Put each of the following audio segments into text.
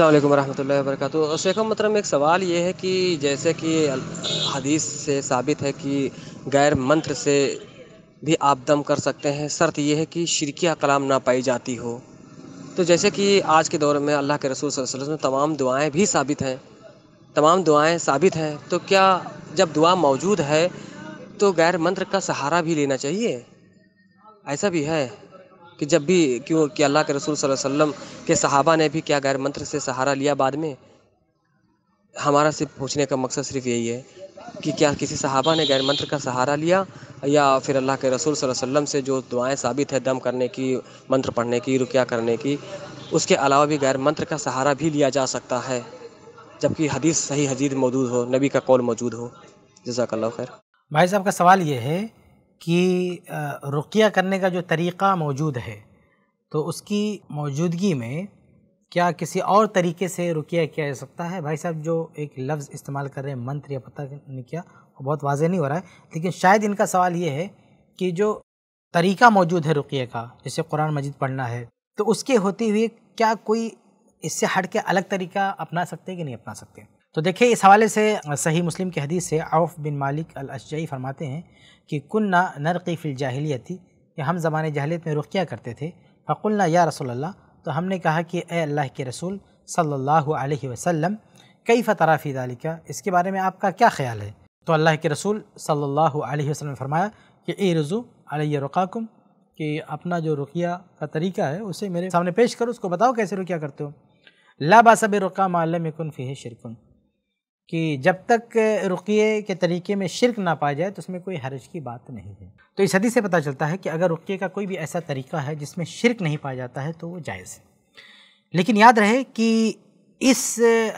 अल्लाम वरम् वर्क शेख मतरम मतलब एक सवाल ये है कि जैसे कि हदीस से साबित है कि गैर मंत्र से भी आप दम कर सकते हैं शर्त यह है कि शिरकिया कलाम ना पाई जाती हो तो जैसे कि आज के दौर में अल्लाह के रसूल वसल्लम में तमाम दुआएं भी साबित हैं तमाम दुआएं साबित हैं तो क्या जब दुआ मौजूद है तो गैर मंत्र का सहारा भी लेना चाहिए ऐसा भी है कि जब भी क्यों कि अल्लाह के रसूल वसल्लम के सहाबा ने भी क्या गैर मंत्र से सहारा लिया बाद में हमारा सिर्फ पूछने का मकसद सिर्फ यही है कि क्या किसी सहाबा ने गैर मंत्र का सहारा लिया या फिर अल्लाह के रसूल वसल्लम से जो दुआएं साबित है दम करने की मंत्र पढ़ने की रुकिया करने की उसके अलावा भी गैर मंत्र का सहारा भी लिया जा सकता है जबकि हदीस सही हदीस मौजूद हो नबी का कौल मौजूद हो जजाकल्ला खैर भाई साहब का सवाल ये है कि रुकिया करने का जो तरीक़ा मौजूद है तो उसकी मौजूदगी में क्या किसी और तरीके से रुकिया किया जा सकता है भाई साहब जो एक लफ्ज़ इस्तेमाल कर रहे हैं मंत्र या पता नहीं क्या वो बहुत वाजह नहीं हो रहा है लेकिन शायद इनका सवाल ये है कि जो तरीका मौजूद है रुकिया का जैसे कुरान मजिद पढ़ना है तो उसके होते हुए क्या कोई इससे हट के अलग तरीका अपना सकते कि नहीं अपना सकते तो देखिए इस हवाले से सही मुस्लिम की हदीस से आउफ बिन मालिक अल अशजई फरमाते हैं कि कुन्ना नरकी फ़िल जाहिलियती कि हम ज़माने जहलीत में रुकिया करते थे फ़कुल्ला या रसोल्ला तो हमने कहा कि ए अल्लाह के रसूल सल्लल्लाहु अलैहि वसल्लम कई फ़तराफ़ी दालिका इसके बारे में आपका क्या ख्याल है तो अल्लाह के रसूल सल्लल्लाहु अलैहि वसल्लम ने फरमाया कि ए रज़ू अलैहि रुकाकुम कि अपना जो रुकिया का तरीका है उसे मेरे सामने पेश करो उसको बताओ कैसे रुकिया करते हो लाबासब रुका मालम कन फ़ी शिरकुन कि जब तक रुकिए के तरीके में शिरक ना पाया जाए तो उसमें कोई हरज की बात नहीं है तो इस हदी से पता चलता है कि अगर रुकिए का कोई भी ऐसा तरीका है जिसमें शिरक नहीं पाया जाता है तो वो जायज़ है लेकिन याद रहे कि इस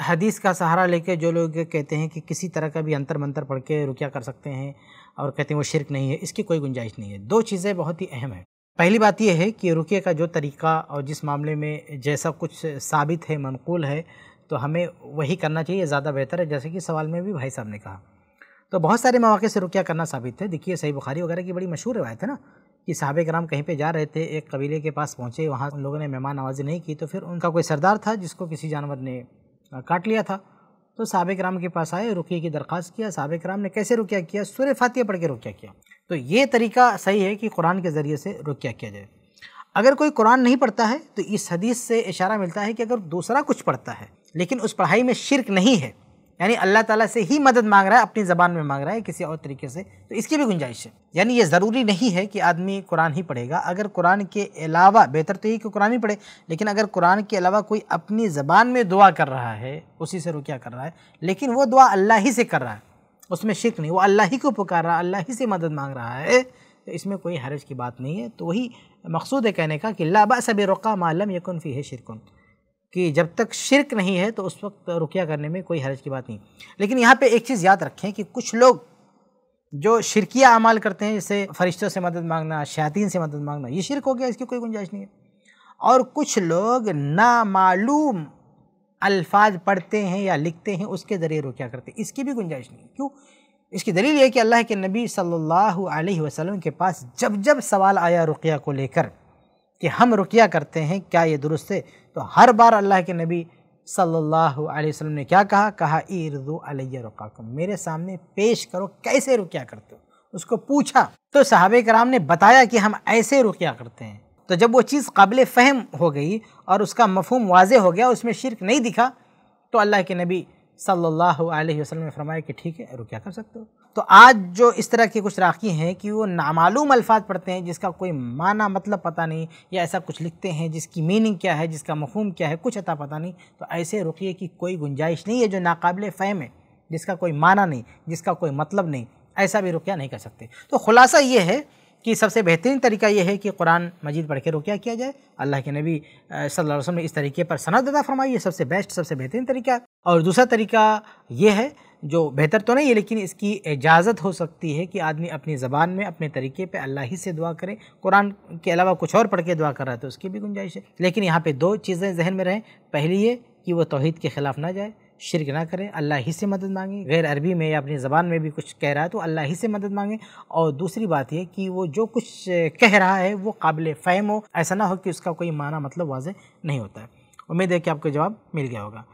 हदीस का सहारा लेकर जो लोग कहते हैं कि किसी तरह का भी अंतर मंतर पढ़ के रुकिया कर सकते हैं और कहते हैं वो शिरक नहीं है इसकी कोई गुंजाइश नहीं है दो चीज़ें बहुत ही अहम हैं पहली बात यह है कि रुकिए का जो तरीका और जिस मामले में जैसा कुछ साबित है मनकूल है तो हमें वही करना चाहिए ज़्यादा बेहतर है जैसे कि सवाल में भी भाई साहब ने कहा तो बहुत सारे मौके से रुकिया करना साबित है देखिए सही बुखारी वगैरह की बड़ी मशहूर रवायत है ना कि साहब कराम कहीं पे जा रहे थे एक कबीले के पास पहुँचे वहाँ उन लोगों ने मेहमान नवाजी नहीं की तो फिर उनका कोई सरदार था जिसको किसी जानवर ने काट लिया था तो साहब कराम के पास आए रुकिए की दरख्वास्त किया साहब कराम ने कैसे रुकिया किया सूर्य फातिया पढ़ के रुकिया किया तो ये तरीका सही है कि कुरान के ज़रिए से रुकिया किया जाए अगर कोई कुरान नहीं पढ़ता है तो इस हदीस से इशारा मिलता है कि अगर दूसरा कुछ पढ़ता है लेकिन उस पढ़ाई में शिरक नहीं है यानी अल्लाह ताला से ही मदद मांग रहा है अपनी ज़बान में मांग रहा है किसी और तरीके से तो इसकी भी गुंजाइश है यानी ये ज़रूरी नहीं है कि आदमी कुरान ही पढ़ेगा अगर कुरान के अलावा बेहतर तो यही कि कुरान ही पढ़े लेकिन अगर कुरान के अलावा कोई अपनी ज़बान में दुआ कर रहा है उसी से रुकिया कर रहा है लेकिन वो दुआ अल्लाह ही से कर रहा है उसमें शिक नहीं वो अल्लाह ही को पुकार रहा है अल्लाह ही से मदद मांग रहा है तो इसमें कोई हरज की बात नहीं है तो वही मकसूद है कहने का कि लाबा सब रुका मालम यकुन फ़ी है शिरकुन कि जब तक शिरक नहीं है तो उस वक्त रुकिया करने में कोई हरज की बात नहीं लेकिन यहाँ पे एक चीज़ याद रखें कि कुछ लोग जो शिरकिया अमाल करते हैं जैसे फरिश्तों से मदद मांगना शैतिन से मदद मांगना ये शिरक हो गया इसकी कोई गुंजाइश नहीं है और कुछ लोग नामालूम अल्फाज पढ़ते हैं या लिखते हैं उसके ज़रिए रुकिया करते हैं इसकी भी गुंजाइश नहीं है क्यों इसकी दलील यह कि अल्लाह के नबी सल्लल्लाहु अलैहि वसल्लम के पास जब जब सवाल आया रुकिया को लेकर कि हम रुकिया करते हैं क्या ये दुरुस्त है तो हर बार अल्लाह के नबी सल्लल्लाहु अलैहि वसल्लम ने क्या कहा कहा इर्दू अलैया रुकाकुम मेरे सामने पेश करो कैसे रुकिया करते हो उसको पूछा तो साहब कराम ने बताया कि हम ऐसे रुकिया करते हैं तो जब वो चीज़ काबिल फ़हम हो गई और उसका मफहम वाज हो गया उसमें शिरक नहीं दिखा तो अल्लाह के नबी सल्लल्लाहु अलैहि वसल्लम ने फरमाया कि ठीक है रुकिया कर सकते हो तो आज जो इस तरह के कुछ राखी हैं कि वो नामालूम अल्फाज पढ़ते हैं जिसका कोई माना मतलब पता नहीं या ऐसा कुछ लिखते हैं जिसकी मीनिंग क्या है जिसका मफहम क्या है कुछ अता पता नहीं तो ऐसे रुकिए की कोई गुंजाइश नहीं है जो नाकबिल फ़हम है जिसका कोई माना नहीं जिसका कोई मतलब नहीं ऐसा भी रुकिया नहीं कर सकते तो खुलासा ये है कि सबसे बेहतरीन तरीका यह है कि कुरान मजीद पढ़ के रुकिया किया जाए अल्लाह के नबी सल्लल्लाहु अलैहि वसल्लम ने इस तरीके पर सनत अदा फरमाई है सबसे बेस्ट सबसे बेहतरीन तरीका और दूसरा तरीका ये है जो बेहतर तो नहीं है लेकिन इसकी इजाज़त हो सकती है कि आदमी अपनी ज़बान में अपने तरीके पे अल्लाह ही से दुआ करे कुरान के अलावा कुछ और पढ़ के दुआ कर रहा है तो उसकी भी गुंजाइश है लेकिन यहाँ पे दो चीज़ें जहन में रहें पहली ये कि वो तोहद के ख़िलाफ़ ना जाए शिरक ना करें अल्लाह ही से मदद मांगें गैर अरबी में या अपनी ज़बान में भी कुछ कह रहा है तो अल्लाह ही से मदद मांगें और दूसरी बात यह कि वो जो कुछ कह रहा है वो काबिल फ़हम हो ऐसा ना हो कि उसका कोई माना मतलब वाज नहीं होता है उम्मीद है कि आपको जवाब मिल गया होगा